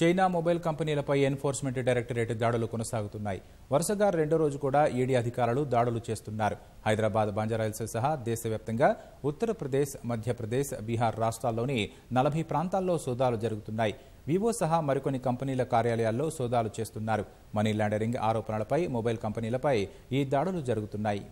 China mobile కంపెనీలపై enforcement directorate దాడులు కొనసాగుతున్నాయి వరుసగా రెండో రోజు కూడా ఈడీ అధికారులు దాడులు చేస్తున్నారు హైదరాబాద్ బంజారాయిల్స్ సహా దేశవ్యాప్తంగా ఉత్తరప్రదేశ్ మధ్యప్రదేశ్ బీహార్ రాష్ట్రాల్లోని నలభై ప్రాంతాల్లో సోదాలు జరుగుతున్నాయి వివో సహా మరికొన్ని కంపెనీల కార్యాలయాల్లో సోదాలు చేస్తున్నారు మనీ లాండరింగ్ ఆరోపణలపై మొబైల్ కంపెనీలపై ఈ దాడులు జరుగుతున్నాయి